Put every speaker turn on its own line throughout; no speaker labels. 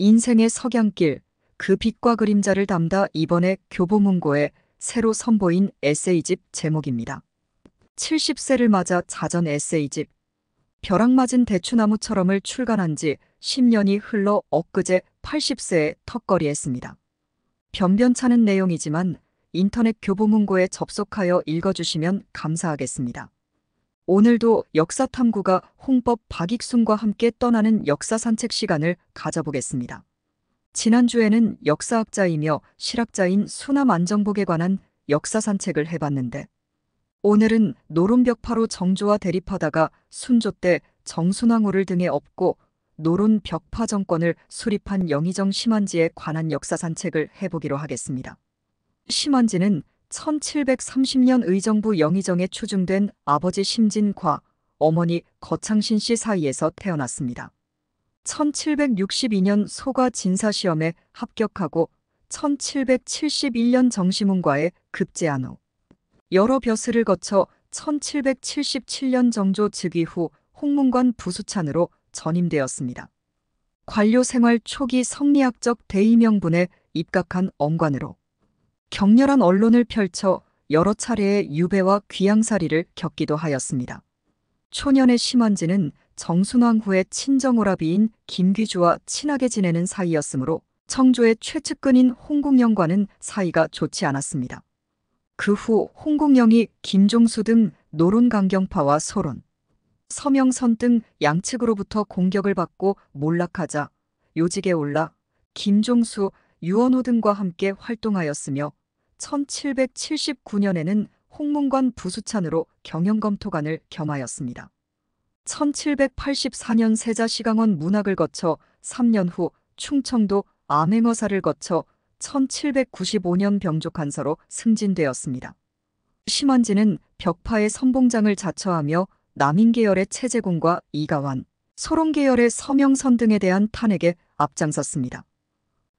인생의 석양길, 그 빛과 그림자를 담다 이번에 교보문고에 새로 선보인 에세이집 제목입니다. 70세를 맞아 자전 에세이집 벼락 맞은 대추나무처럼을 출간한 지 10년이 흘러 엊그제 80세에 턱걸이했습니다. 변변찮은 내용이지만 인터넷 교보문고에 접속하여 읽어주시면 감사하겠습니다. 오늘도 역사 탐구가 홍법 박익순과 함께 떠나는 역사 산책 시간을 가져보겠습니다. 지난주에는 역사학자이며 실학자인 수남 안정복에 관한 역사 산책을 해봤는데 오늘은 노론벽파로 정조와 대립하다가 순조 때 정순왕후를 등에 업고 노론벽파 정권을 수립한 영의정 심한지에 관한 역사 산책을 해보기로 하겠습니다. 심한지는 1730년 의정부 영의정에 추중된 아버지 심진과 어머니 거창신 씨 사이에서 태어났습니다. 1762년 소과 진사시험에 합격하고 1771년 정시문과에 급제한 후 여러 벼슬을 거쳐 1777년 정조 즉위 후 홍문관 부수찬으로 전임되었습니다. 관료 생활 초기 성리학적 대의명분에 입각한 엄관으로 격렬한 언론을 펼쳐 여러 차례의 유배와 귀양살이를 겪기도 하였습니다. 초년의 심원지는 정순왕 후의 친정오라비인 김귀주와 친하게 지내는 사이였으므로 청조의 최측근인 홍국영과는 사이가 좋지 않았습니다. 그 후 홍국영이 김종수 등 노론강경파와 소론, 서명선 등 양측으로부터 공격을 받고 몰락하자 요직에 올라 김종수, 유언호 등과 함께 활동하였으며 1779년에는 홍문관 부수찬으로 경영검토관을 겸하였습니다. 1784년 세자시강원 문학을 거쳐 3년 후 충청도 암행어사를 거쳐 1795년 병조간서로 승진되었습니다. 심원지는 벽파의 선봉장을 자처하며 남인계열의 최재공과 이가완, 소론계열의 서명선 등에 대한 탄핵에 앞장섰습니다.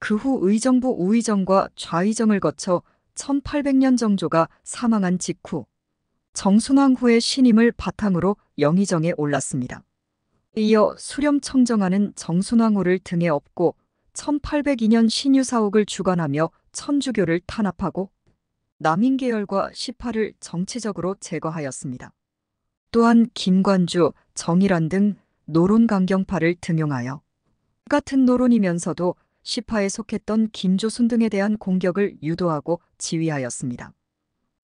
그후 의정부 우의정과 좌의정을 거쳐 1800년 정조가 사망한 직후 정순왕후의 신임을 바탕으로 영의정에 올랐습니다. 이어 수렴청정하는 정순왕후를 등에 업고 1802년 신유사옥을 주관하며 천주교를 탄압하고 남인계열과 시파를 정치적으로 제거하였습니다. 또한 김관주, 정일환 등 노론 강경파를 등용하여 같은 노론이면서도 시파에 속했던 김조순 등에 대한 공격을 유도하고 지휘하였습니다.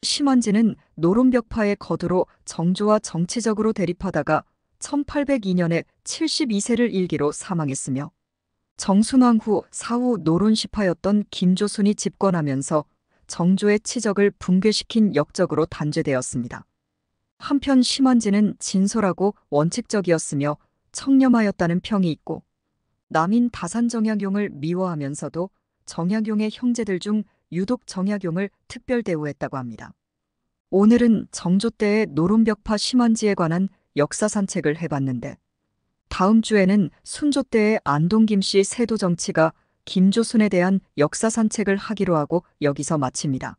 심원지는 노론벽파의 거두로 정조와 정치적으로 대립하다가 1802년에 72세를 일기로 사망했으며 정순왕 후 사후 노론시파였던 김조순이 집권하면서 정조의 치적을 붕괴시킨 역적으로 단죄되었습니다. 한편 심원지는 진솔하고 원칙적이었으며 청렴하였다는 평이 있고 남인 다산 정약용을 미워하면서도 정약용의 형제들 중 유독 정약용을 특별 대우했다고 합니다. 오늘은 정조 때의 노론벽파 심한지에 관한 역사 산책을 해봤는데 다음 주에는 순조 때의 안동 김씨 세도 정치가 김조순에 대한 역사 산책을 하기로 하고 여기서 마칩니다.